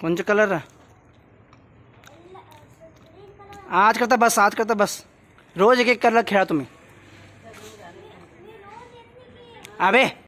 कौन सा कलर है आज करता बस आज करता बस रोज एक एक कलर खेला तुम्हें अबे